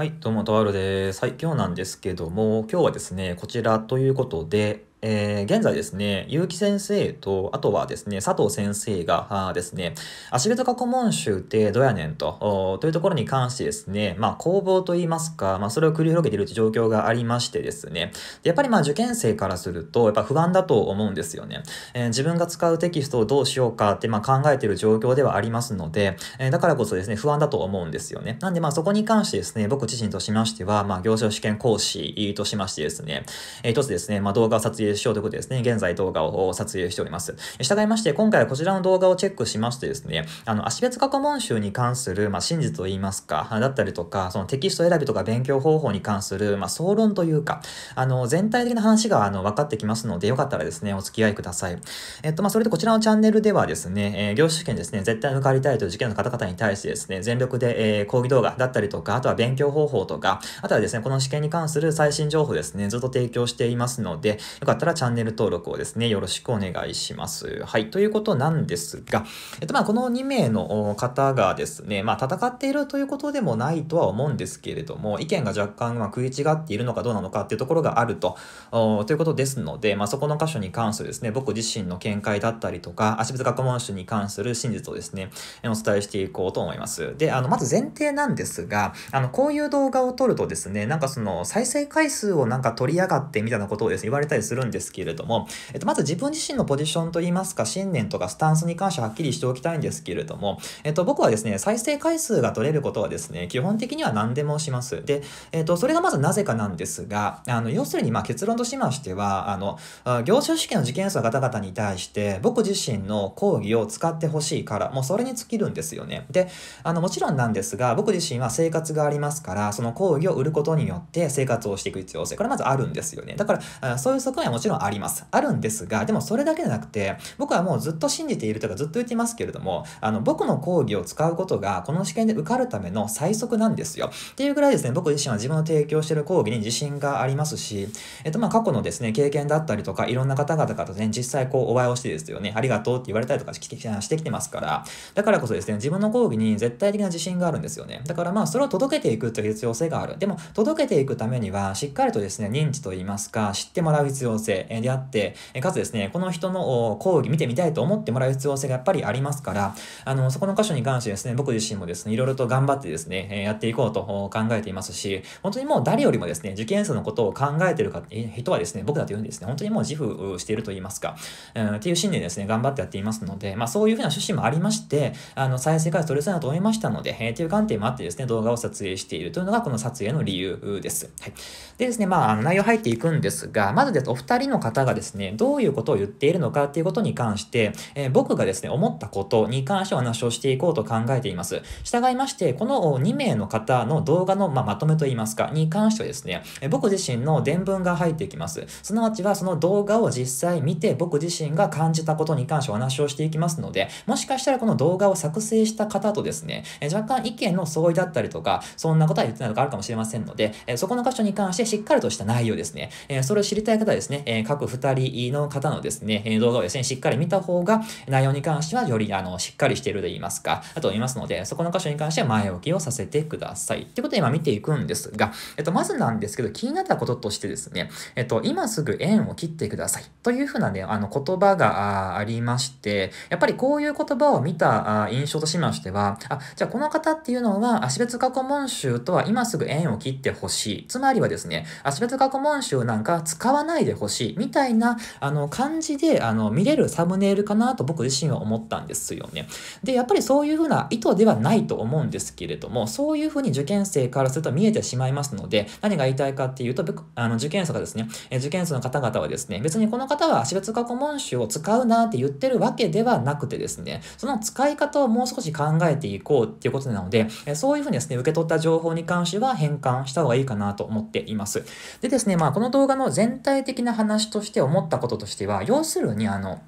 はい、どうも、とあるです。はい、今日なんですけども、今日はですね、こちらということで、えー、現在ですね、結城先生と、あとはですね、佐藤先生があですね、足部と古文集ってどうやねんと、というところに関してですね、まあ、工房といいますか、まあ、それを繰り広げているという状況がありましてですね、やっぱりまあ、受験生からすると、やっぱ不安だと思うんですよね。えー、自分が使うテキストをどうしようかって、まあ、考えている状況ではありますので、えー、だからこそですね、不安だと思うんですよね。なんでまあ、そこに関してですね、僕自身としましては、まあ、行政試験講師としましてですね、えー、一つですね、まあ、動画撮影影しようということですね、現在動画を撮影しております。従いまして、今回はこちらの動画をチェックしましてですね、あの、足別過去問集に関する、まあ、真実と言いますか、だったりとか、そのテキスト選びとか勉強方法に関する、まあ、総論というか、あの、全体的な話が、あの、分かってきますので、よかったらですね、お付き合いください。えっと、まあ、それでこちらのチャンネルではですね、えー、業種試験ですね、絶対受かりたいという事件の方々に対してですね、全力で、えー、講義動画だったりとか、あとは勉強方法とか、あとはですね、この試験に関する最新情報ですね、ずっと提供していますので、よかったらったらチャンネル登録をですね、よろしくお願いします。はい、ということなんですが、えっとまあこの2名の方がですね、まあ戦っているということでもないとは思うんですけれども、意見が若干ま食い違っているのかどうなのかっていうところがあると、ということですので、まあそこの箇所に関するですね、僕自身の見解だったりとか、足別学問集に関する真実をですね、お伝えしていこうと思います。で、あの、まず前提なんですが、あの、こういう動画を撮るとですね、なんかその再生回数をなんか取りやがってみたいなことをですね、言われたりするんですですけれども、えっと、まず自分自身のポジションといいますか、信念とかスタンスに関してはっきりしておきたいんですけれども、えっと、僕はですね、再生回数が取れることはですね、基本的には何でもします。で、えっと、それがまずなぜかなんですが、あの、要するにまあ結論としましては、あの、業種試験の受験数の方々に対して、僕自身の講義を使ってほしいから、もうそれに尽きるんですよね。で、あの、もちろんなんですが、僕自身は生活がありますから、その講義を売ることによって生活をしていく必要性、これまずあるんですよね。だから、そういう側面はももちろんあります。あるんですが、でもそれだけじゃなくて、僕はもうずっと信じているとかずっと言ってますけれども、あの、僕の講義を使うことが、この試験で受かるための最速なんですよ。っていうぐらいですね、僕自身は自分の提供してる講義に自信がありますし、えっと、ま過去のですね、経験だったりとか、いろんな方々からね、実際こう、お会いをしてですよね、ありがとうって言われたりとかしてきてますから、だからこそですね、自分の講義に絶対的な自信があるんですよね。だからまあ、それを届けていくという必要性がある。でも、届けていくためには、しっかりとですね、認知といいますか、知ってもらう必要性、生であって、かつですね、この人の講義見てみたいと思ってもらう必要性がやっぱりありますから、あの、そこの箇所に関してですね、僕自身もですね、いろいろと頑張ってですね、やっていこうと考えていますし、本当にもう誰よりもですね、受験生のことを考えてるか人はですね、僕だというんですね、本当にもう自負していると言いますか、うん、っていう信念ですね、頑張ってやっていますので、まあそういうふうな趣旨もありまして、あの、再生回数取れそうなと思いましたので、えー、いう観点もあってですね、動画を撮影しているというのがこの撮影の理由です。はい。でですね、まあ、あの内容入っていくんですが、まずです、お二人人の方がですね、どういうことを言っているのかっていうことに関して、えー、僕がですね、思ったことに関してお話をしていこうと考えています。従いまして、この2名の方の動画の、まあ、まとめといいますか、に関してはですね、え僕自身の伝文が入ってきます。すなわちは、その動画を実際見て、僕自身が感じたことに関してお話をしていきますので、もしかしたらこの動画を作成した方とですね、え若干意見の相違だったりとか、そんなことは言ってないとかあるかもしれませんので、えそこの箇所に関してしっかりとした内容ですね、えそれを知りたい方はですね、え各2人の方のですね、動画をですね、しっかり見た方が、内容に関してはより、あの、しっかりしていると言いますか、だと思いますので、そこの箇所に関しては前置きをさせてください。ってことで今見ていくんですが、えっと、まずなんですけど、気になったこととしてですね、えっと、今すぐ縁を切ってください。というふうなね、あの、言葉がありまして、やっぱりこういう言葉を見た印象としましては、あ、じゃあこの方っていうのは、足別過去問集とは今すぐ縁を切ってほしい。つまりはですね、足別過去問集なんか使わないでほしい。しいみたいなあの感じであの見れるサムネイルかなと僕自身は思ったんですよね。で、やっぱりそういうふうな意図ではないと思うんですけれども、そういうふうに受験生からすると見えてしまいますので、何が言いたいかっていうと、あの受験生がですね、受験生の方々はですね、別にこの方は私立過去文集を使うなって言ってるわけではなくてですね、その使い方をもう少し考えていこうっていうことなので、そういうふうにですね、受け取った情報に関しては変換した方がいいかなと思っています。でですね、まあこの動画の全体的な話として思ったこととしては、要するにあの、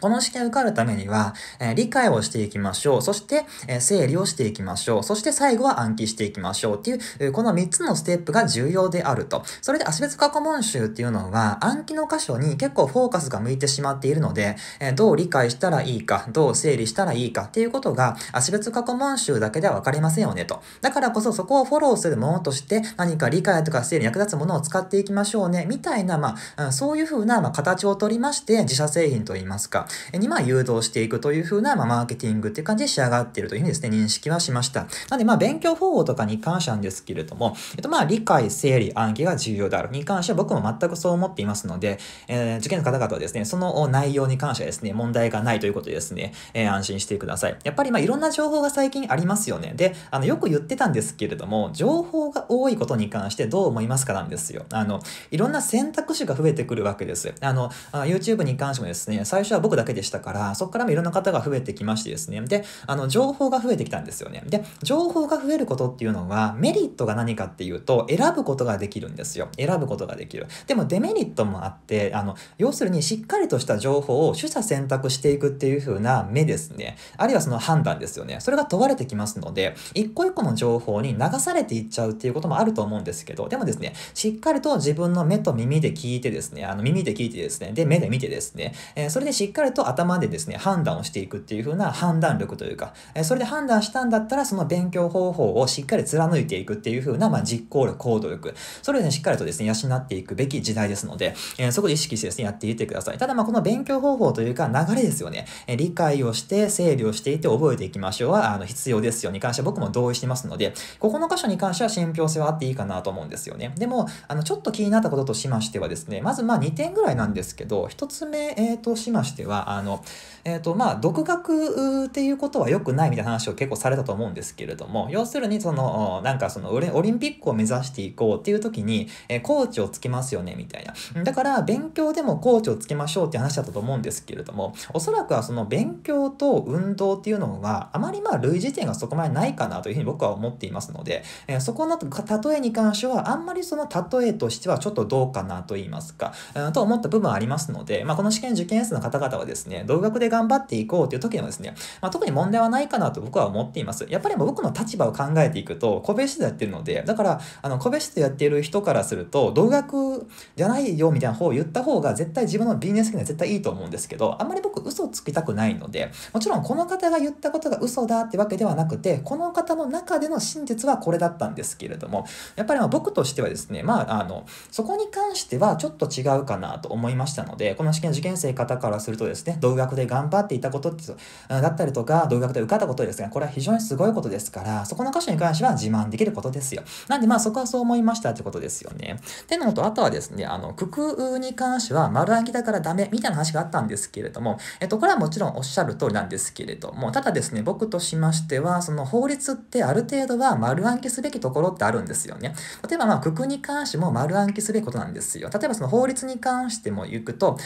この試験受かるためには、えー、理解をしていきましょう。そして、えー、整理をしていきましょう。そして最後は暗記していきましょうっていう、この3つのステップが重要であると。それで足別過去問集っていうのは、暗記の箇所に結構フォーカスが向いてしまっているので、えどう理解したらいいか、どう整理したらいいかっていうことが、足別過去問集だけではわかりませんよねと。だからこそそこをフォローするものとして、何か理解とか整理に役立つものを使っていきましょうね、みたいな、まあ、そういうふうな、まあ、形をとりまして、自社製品といいますか、に、まあ、誘導していくというふうな、まあ、マーケティングっていう感じで仕上がっているというふうにですね、認識はしました。なんで、まあ、勉強方法とかに関してなんですけれども、えっと、まあ、理解、整理、暗記が重要であるに関しては僕も全くそう思っていますので、えー、受験の方々はですね、その内容に関してはですね、問題がないということでですね、えー、安心してください。やっぱり、まあ、いろんな情報が最近ありますよね。で、あの、よく言ってたんですけれども、情報が多いことに関してどう思いますかなんですよ。あの、いろんな選択肢が増えてくるわけです。あの、YouTube に関してもですね、最初は僕だけでしたから、そこからもいろんな方が増えてきましてですね。で、あの、情報が増えてきたんですよね。で、情報が増えることっていうのは、メリットが何かっていうと、選ぶことができるんですよ。選ぶことができる。でも、デメリットもあって、あの、要するに、しっかりとした情報を取捨選択していくっていう風な目ですね。あるいはその判断ですよね。それが問われてきますので、一個一個の情報に流されていっちゃうっていうこともあると思うんですけど、でもですね、しっかりと自分の目と耳で聞いてですね、あの、耳で聞いてですね、で、目で見てですね、えー、それでしっかりると頭でですね、判断をしていくっていう風な判断力というか、えそれで判断したんだったら、その勉強方法をしっかり貫いていくっていう風な、まあ、実行力、行動力、それをね、しっかりとですね、養っていくべき時代ですので、えー、そこで意識してですね、やっていってください。ただ、まあ、この勉強方法というか、流れですよね、え理解をして、整理をしていて覚えていきましょうは、あの、必要ですよに関しては僕も同意してますので、ここの箇所に関しては信憑性はあっていいかなと思うんですよね。でも、あの、ちょっと気になったこととしましてはですね、まずまあ2点ぐらいなんですけど、1つ目、えー、としましては、あの、えっ、ー、と、まあ、独学っていうことは良くないみたいな話を結構されたと思うんですけれども、要するに、その、なんかその、オリンピックを目指していこうっていう時に、えー、コーチをつきますよね、みたいな。だから、勉強でもコーチをつけましょうって話だったと思うんですけれども、おそらくはその、勉強と運動っていうのが、あまりまあ、類似点がそこまでないかなというふうに僕は思っていますので、えー、そこの例えに関しては、あんまりその例えとしてはちょっとどうかなと言いますか、うん、と思った部分はありますので、まあ、この試験受験室の方々はですねですね、同学で頑張っていこうという時にもですね、まあ、特に問題はないかなと僕は思っています。やっぱりもう僕の立場を考えていくと、個別指やってるので、だから、あの、個別指やっている人からすると、同学じゃないよみたいな方を言った方が、絶対自分のビジネス的には絶対いいと思うんですけど、あんまり僕嘘をつきたくないので、もちろんこの方が言ったことが嘘だってわけではなくて、この方の中での真実はこれだったんですけれども、やっぱりま僕としてはですね、まあ、あの、そこに関してはちょっと違うかなと思いましたので、この試験受験生方からするとですね、同学で頑張っていたことってだったりとか、同学で受かったことですが、これは非常にすごいことですから、そこの箇所に関しては自慢できることですよ。なんで、まあそこはそう思いましたってことですよね。ってのと、あとはですね、あの、九九に関しては丸暗記だからダメみたいな話があったんですけれども、えっと、これはもちろんおっしゃる通りなんですけれども、ただですね、僕としましては、その法律ってある程度は丸暗記すべきところってあるんですよね。例えば、まあ、九九に関しても丸暗記すべきことなんですよ。例えば、その法律に関しても行くと、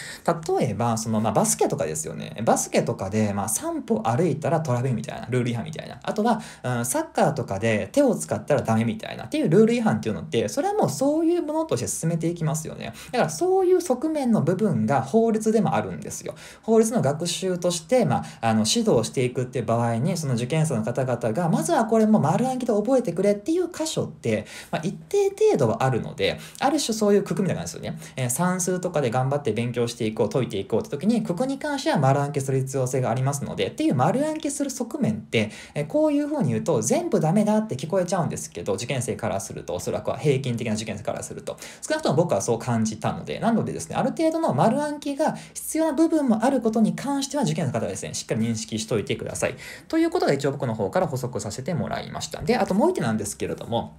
例えば、その、まあ、バススケとかですよね。バスケとかで、まあ、3歩歩いたらトラベみたいな、ルール違反みたいな。あとは、うん、サッカーとかで手を使ったらダメみたいなっていうルール違反っていうのって、それはもうそういうものとして進めていきますよね。だからそういう側面の部分が法律でもあるんですよ。法律の学習として、まあ、あの指導していくっていう場合に、その受験者の方々が、まずはこれも丸暗記で覚えてくれっていう箇所って、まあ、一定程度はあるので、ある種そういう区組みたいなんですよね。えー、算数とかで頑張って勉強していこう、解いていこうって時に、区こに関しては丸暗記する必要性がありますので、っていう丸暗記する側面って、えこういうふうに言うと全部ダメだって聞こえちゃうんですけど、受験生からすると、おそらくは平均的な受験生からすると、少なくとも僕はそう感じたので、なのでですね、ある程度の丸暗記が必要な部分もあることに関しては受験の方はですね、しっかり認識しておいてください。ということが一応僕の方から補足させてもらいました。で、あともう一点なんですけれども、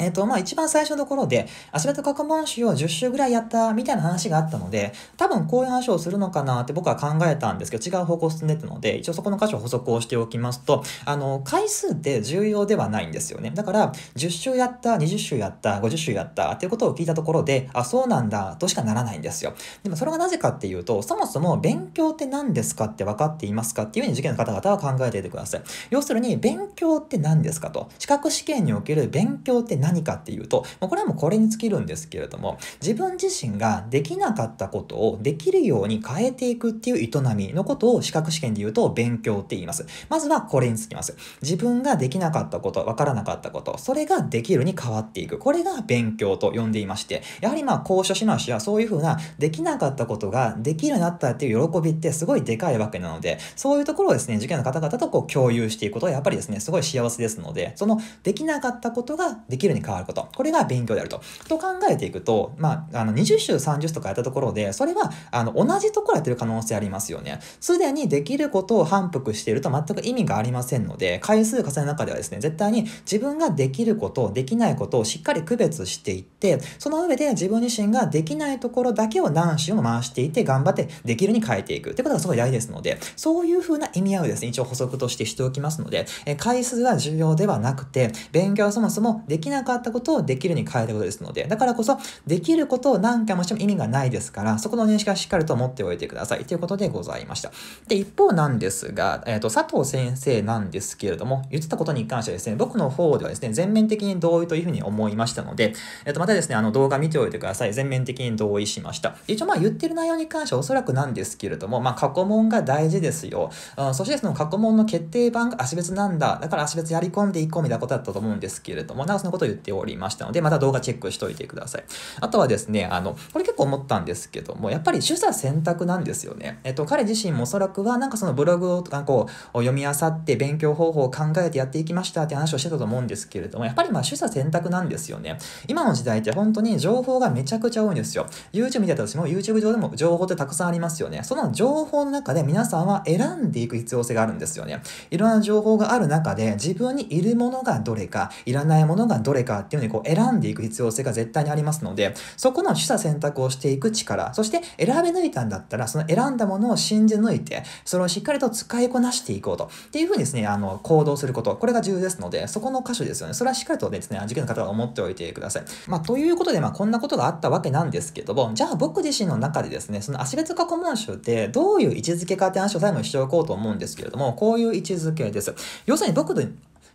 えっ、ー、と、まあ、一番最初の頃で、ア足ト過去問集を10週ぐらいやったみたいな話があったので、多分こういう話をするのかなって僕は考えたんですけど、違う方向進んでたので、一応そこの箇所補足をしておきますと、あの、回数って重要ではないんですよね。だから、10週やった、20週やった、50週やったっていうことを聞いたところで、あ、そうなんだ、としかならないんですよ。でもそれがなぜかっていうと、そもそも勉強って何ですかって分かっていますかっていうふうに受験の方々は考えていてください。要するに、勉強って何ですかと。資格試験における勉強って何何かっていうと、これはもうこれに尽きるんですけれども、自分自身ができなかったことをできるように変えていくっていう営みのことを資格試験で言うと勉強って言います。まずはこれにつきます。自分ができなかったこと、わからなかったこと、それができるに変わっていく。これが勉強と呼んでいまして、やはりまあ、高所しなしやそういうふうなできなかったことができるようになったっていう喜びってすごいでかいわけなので、そういうところをですね、受験の方々とこう共有していくことはやっぱりですね、すごい幸せですので、そのできなかったことができるに変わること。これが勉強であると。と考えていくと、まあ、あの、20週30とかやったところで、それは、あの、同じところやってる可能性ありますよね。すでにできることを反復していると全く意味がありませんので、回数重ねる中ではですね、絶対に自分ができること、できないことをしっかり区別していって、その上で自分自身ができないところだけを何種も回していて、頑張ってできるに変えていくってことがすごい大事ですので、そういう風な意味合いをですね、一応補足としてしておきますので、え回数は重要ではなくて、勉強はそもそもできなくかったことをできるに変えることですので、だからこそ、できることを何回もしても意味がないですから、そこの認識はしっかりと持っておいてください。ということでございました。で、一方なんですが、えっ、ー、と、佐藤先生なんですけれども、言ってたことに関してですね、僕の方ではですね、全面的に同意というふうに思いましたので、えっ、ー、と、またですね、あの、動画見ておいてください。全面的に同意しました。一応、まあ、言ってる内容に関してはおそらくなんですけれども、まあ、過去問が大事ですよ。うん、そしてその過去問の決定版が足別なんだ。だから足別やり込んでいこうみたいなことだったと思うんですけれども、なおそのことを言っておりましたので、また動画チェックしといてください。あとはですね、あの、これ結構思ったんですけども、やっぱり取査選択なんですよね。えっと、彼自身もおそらくは、なんかそのブログをこう読み漁って勉強方法を考えてやっていきましたって話をしてたと思うんですけれども、やっぱりまあ取査選択なんですよね。今の時代って本当に情報がめちゃくちゃ多いんですよ。YouTube 見てたとしても YouTube 上でも情報ってたくさんありますよね。その情報の中で皆さんは選んでいく必要性があるんですよね。いろんな情報がある中で自分にいるものがどれか、いらないものがどれれかっていうのにこう選んでいく必要性が絶対にありますので、そこの取捨選択をしていく力、そして選び抜いたんだったら、その選んだものを信じ抜いて、それをしっかりと使いこなしていこうと。っていうふうにですね、あの、行動すること、これが重要ですので、そこの箇所ですよね。それはしっかりとですね、受験の方は思っておいてください。まあ、ということで、まあ、こんなことがあったわけなんですけども、じゃあ僕自身の中でですね、その足別過去問集ってどういう位置づけかって話を最後にしておこうと思うんですけれども、こういう位置づけです。要するに僕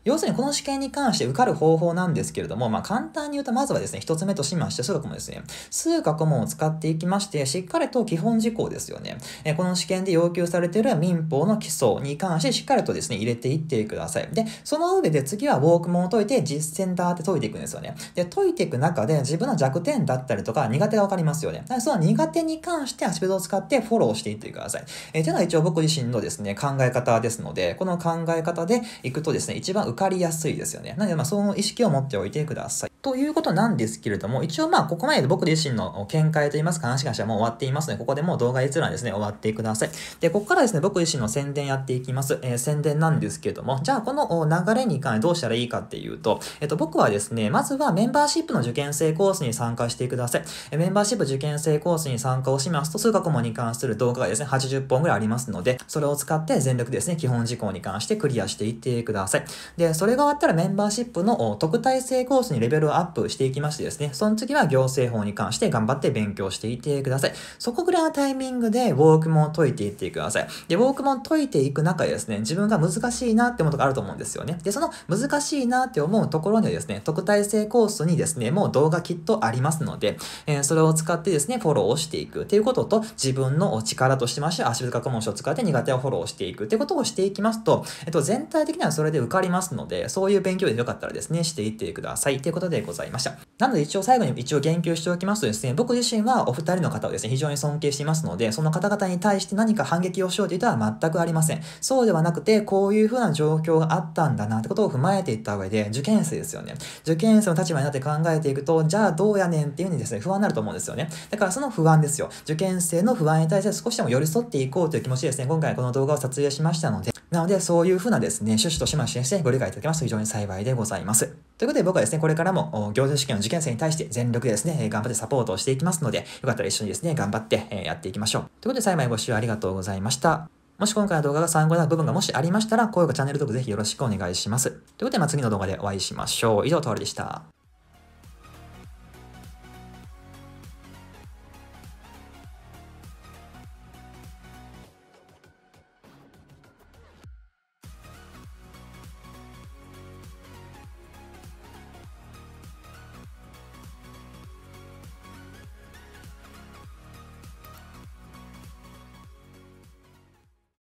要するにこの試験に関して受かる方法なんですけれども、まあ、簡単に言うと、まずはですね、一つ目としまして、れともですね、数学問を使っていきまして、しっかりと基本事項ですよね。えこの試験で要求されている民法の基礎に関して、しっかりとですね、入れていってください。で、その上で次はウォーク問を解いて、実践だって解いていくんですよね。で、解いていく中で、自分の弱点だったりとか、苦手がわかりますよね。その苦手に関して、アシペドを使ってフォローしていってください。えー、というのは一応僕自身のですね、考え方ですので、この考え方でいくとですね、一番受かりやすいですよね。なので、まあ、その意識を持っておいてください。ということなんですけれども、一応まあ、ここまで僕自身の見解といいますか、話がしはもう終わっていますので、ここでもう動画閲覧ですね、終わってください。で、ここからですね、僕自身の宣伝やっていきます。えー、宣伝なんですけれども、じゃあ、この流れに関してどうしたらいいかっていうと、えっと、僕はですね、まずはメンバーシップの受験生コースに参加してください。えメンバーシップ受験生コースに参加をしますと、数学問に関する動画がですね、80本ぐらいありますので、それを使って全力ですね、基本事項に関してクリアしていってください。でで、それが終わったらメンバーシップの特待生コースにレベルをアップしていきましてですね、その次は行政法に関して頑張って勉強していてください。そこぐらいのタイミングでウォークも解いていってください。で、ウォークも解いていく中でですね、自分が難しいなってものがあると思うんですよね。で、その難しいなって思うところにはですね、特待生コースにですね、もう動画きっとありますので、えー、それを使ってですね、フォローをしていくっていうことと、自分の力としまして、足深学問書を使って苦手をフォローしていくってことをしていきますと、えっと、全体的にはそれで受かりますますので、そういう勉強でよかったらですね、していってください。ということでございました。なので一応最後に一応言及しておきますとですね、僕自身はお二人の方をですね、非常に尊敬していますので、その方々に対して何か反撃をしようというとは全くありません。そうではなくて、こういう風な状況があったんだなってことを踏まえていった上で、受験生ですよね。受験生の立場になって考えていくと、じゃあどうやねんっていう風にですね、不安になると思うんですよね。だからその不安ですよ。受験生の不安に対して少しでも寄り添っていこうという気持ちでですね、今回この動画を撮影しましたので、なので、そういうふうなですね、趣旨としましてご理解いただけますと非常に幸いでございます。ということで、僕はですね、これからも行政試験の受験生に対して全力でですね、頑張ってサポートをしていきますので、よかったら一緒にですね、頑張ってやっていきましょう。ということで、最後までご視聴ありがとうございました。もし今回の動画が参考になる部分がもしありましたら、高評価、チャンネル登録ぜひよろしくお願いします。ということで、まあ、次の動画でお会いしましょう。以上、とおりでした。